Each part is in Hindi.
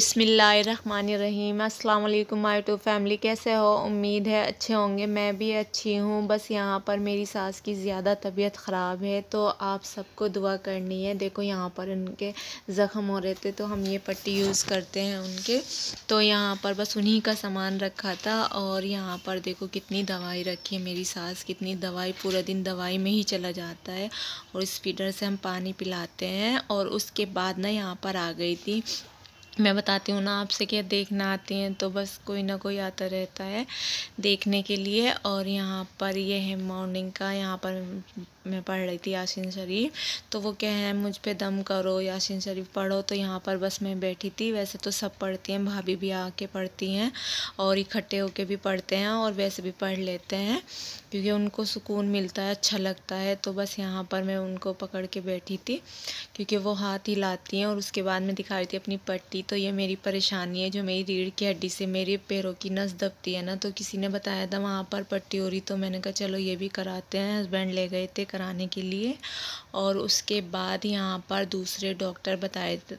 बिसमीम वालेकुम माई टू फैमिली कैसे हो उम्मीद है अच्छे होंगे मैं भी अच्छी हूँ बस यहाँ पर मेरी सास की ज़्यादा तबीयत ख़राब है तो आप सबको दुआ करनी है देखो यहाँ पर उनके ज़ख़म हो रहे थे तो हम ये पट्टी यूज़ करते हैं उनके तो यहाँ पर बस उन्हीं का सामान रखा था और यहाँ पर देखो कितनी दवाई रखी है मेरी सास कितनी दवाई पूरा दिन दवाई में ही चला जाता है और इस फीडर से हम पानी पिलाते हैं और उसके बाद ना यहाँ पर आ गई थी मैं बताती हूँ ना आपसे क्या देखना आती हैं तो बस कोई ना कोई आता रहता है देखने के लिए और यहाँ पर ये है मॉर्निंग का यहाँ पर मैं पढ़ रही थी यासिन शरीफ तो वो रहे हैं मुझ पे दम करो यासिन शरीफ पढ़ो तो यहाँ पर बस मैं बैठी थी वैसे तो सब पढ़ती हैं भाभी भी आके पढ़ती हैं और इकट्ठे होके भी पढ़ते हैं और वैसे भी पढ़ लेते हैं क्योंकि उनको सुकून मिलता है अच्छा लगता है तो बस यहाँ पर मैं उनको पकड़ के बैठी थी क्योंकि वो हाथ हिलाती हैं और उसके बाद में दिखा रही थी अपनी पट्टी तो ये मेरी परेशानी है जो मेरी रीढ़ की हड्डी से मेरे पैरों की नस दबती है ना तो किसी ने बताया था वहाँ पर पट्टी हो रही तो मैंने कहा चलो ये भी कराते हैं हस्बैंड ले गए थे कराने के लिए और उसके बाद यहाँ पर दूसरे डॉक्टर बताए थे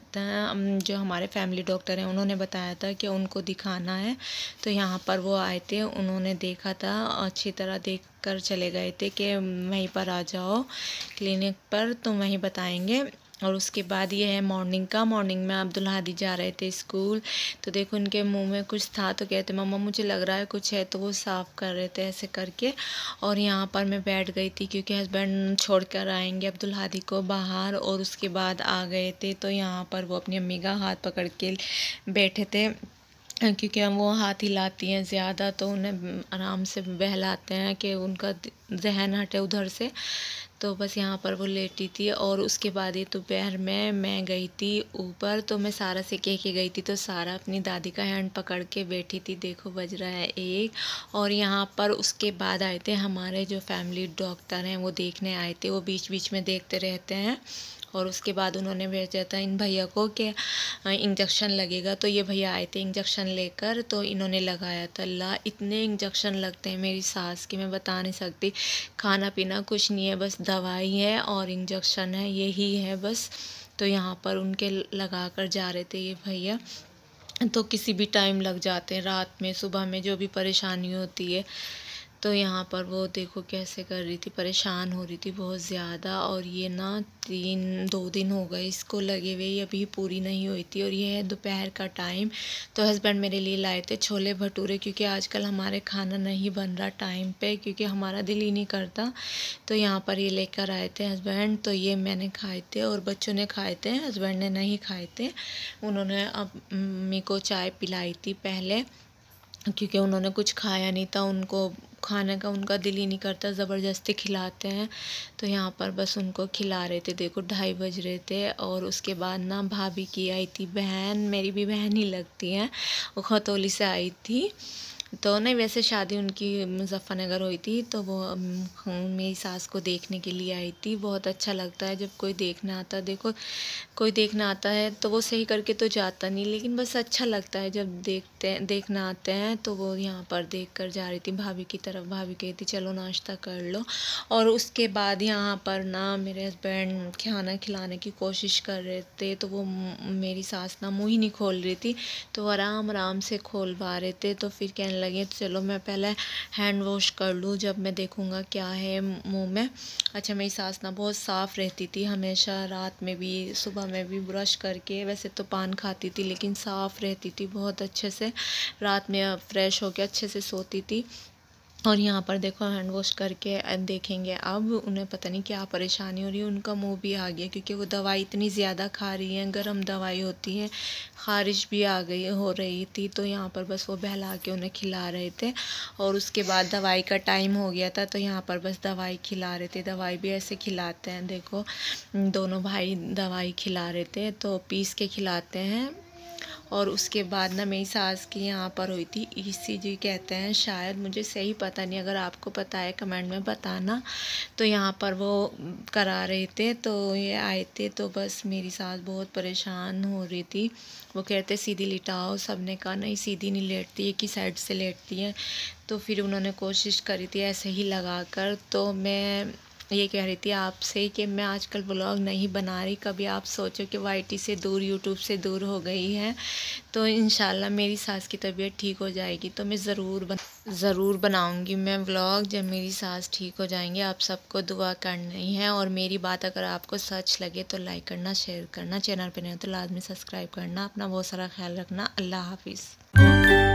जो हमारे फैमिली डॉक्टर हैं उन्होंने बताया था कि उनको दिखाना है तो यहाँ पर वो आए थे उन्होंने देखा था अच्छी तरह देख कर चले गए थे कि वहीं पर आ जाओ क्लिनिक पर तो वहीं बताएंगे और उसके बाद ये है मॉर्निंग का मॉर्निंग में अब्दुल हादी जा रहे थे स्कूल तो देखो उनके मुंह में कुछ था तो कहते मम्मा मुझे लग रहा है कुछ है तो वो साफ़ कर रहे थे ऐसे करके और यहाँ पर मैं बैठ गई थी क्योंकि हस्बैंड छोड़ कर आएंगे अब्दुल हादी को बाहर और उसके बाद आ गए थे तो यहाँ पर वो अपनी अम्मी का हाथ पकड़ के बैठे थे क्योंकि हम वो हाथ हिलाती हैं ज़्यादा तो उन्हें आराम से बहलाते हैं कि उनका जहन हटे उधर से तो बस यहाँ पर वो लेटी थी और उसके बाद ये दोपहर में मैं गई थी ऊपर तो मैं सारा से कह के गई थी तो सारा अपनी दादी का हैंड पकड़ के बैठी थी देखो बज रहा है एक और यहाँ पर उसके बाद आए थे हमारे जो फैमिली डॉक्टर हैं वो देखने आए थे वो बीच बीच में देखते रहते हैं और उसके बाद उन्होंने भेजा था इन भैया को कि इंजेक्शन लगेगा तो ये भैया आए थे इंजेक्शन लेकर तो इन्होंने लगाया था तो अल्लाह इतने इंजेक्शन लगते हैं मेरी सास की मैं बता नहीं सकती खाना पीना कुछ नहीं है बस दवाई है और इंजेक्शन है यही है बस तो यहाँ पर उनके लगा कर जा रहे थे ये भैया तो किसी भी टाइम लग जाते हैं रात में सुबह में जो भी परेशानी होती है तो यहाँ पर वो देखो कैसे कर रही थी परेशान हो रही थी बहुत ज़्यादा और ये ना तीन दो दिन हो गए इसको लगे हुए अभी पूरी नहीं हुई थी और ये है दोपहर का टाइम तो हस्बैंड मेरे लिए लाए थे छोले भटूरे क्योंकि आजकल हमारे खाना नहीं बन रहा टाइम पे क्योंकि हमारा दिल ही नहीं करता तो यहाँ पर ये लेकर आए थे हस्बैंड तो ये मैंने खाए थे और बच्चों ने खाए थे हस्बैंड ने नहीं खाए थे उन्होंने अब मम्मी को चाय पिलाई थी पहले क्योंकि उन्होंने कुछ खाया नहीं था उनको खाने का उनका दिल ही नहीं करता ज़बरदस्ती खिलाते हैं तो यहाँ पर बस उनको खिला रहे थे देखो ढाई बज रहे थे और उसके बाद ना भाभी की आई थी बहन मेरी भी बहन ही लगती हैं वो खतौली से आई थी तो नहीं वैसे शादी उनकी मुजफ्फ़रनगर हुई थी तो वो मेरी सास को देखने के लिए आई थी बहुत अच्छा लगता है जब कोई देखना आता है देखो कोई देखना आता है तो वो सही करके तो जाता नहीं लेकिन बस अच्छा लगता है जब देखते हैं देखना आते हैं तो वो यहाँ पर देख कर जा रही थी भाभी की तरफ भाभी कही थी चलो नाश्ता कर लो और उसके बाद यहाँ पर ना मेरे हस्बैंड खाना खिलाने की कोशिश कर रहे थे तो वो मेरी सास ना मुँह ही नहीं खोल रही थी तो आराम आराम से खोलवा रहे थे तो फिर कहने लगे तो चलो मैं पहले हैंड वॉश कर लूँ जब मैं देखूँगा क्या है मुँह में अच्छा मेरी सांस ना बहुत साफ़ रहती थी हमेशा रात में भी सुबह में भी ब्रश करके वैसे तो पान खाती थी लेकिन साफ़ रहती थी बहुत अच्छे से रात में फ्रेश होकर अच्छे से सोती थी और यहाँ पर देखो हैंड वॉश करके देखेंगे अब उन्हें पता नहीं क्या परेशानी हो रही है उनका मुंह भी आ गया क्योंकि वो दवाई इतनी ज़्यादा खा रही हैं गर्म दवाई होती है खारिश भी आ गई हो रही थी तो यहाँ पर बस वो बहला के उन्हें खिला रहे थे और उसके बाद दवाई का टाइम हो गया था तो यहाँ पर बस दवाई खिला रहे थे दवाई भी ऐसे खिलाते हैं देखो दोनों भाई दवाई खिला रहे थे तो पीस के खिलाते हैं और उसके बाद ना मेरी सास की यहाँ पर हुई थी ईसीजी कहते हैं शायद मुझे सही पता नहीं अगर आपको पता है कमेंट में बताना तो यहाँ पर वो करा रहे थे तो ये आए थे तो बस मेरी सास बहुत परेशान हो रही थी वो कहते सीधी लिटाओ सब ने कहा नहीं सीधी नहीं लेटती एक ही साइड से लेटती है तो फिर उन्होंने कोशिश करी थी ऐसे ही लगा कर तो मैं ये कह रही थी आपसे कि मैं आजकल ब्लॉग नहीं बना रही कभी आप सोचो कि वाईटी से दूर यूट्यूब से दूर हो गई है तो इन मेरी सास की तबीयत ठीक हो जाएगी तो मैं ज़रूर बन ज़रूर बनाऊंगी मैं व्लॉग जब मेरी सास ठीक हो जाएंगे आप सबको दुआ करनी है और मेरी बात अगर आपको सच लगे तो लाइक करना शेयर करना चैनल पर नहीं तो लाजमी सब्सक्राइब करना अपना बहुत सारा ख्याल रखना अल्लाह हाफिज़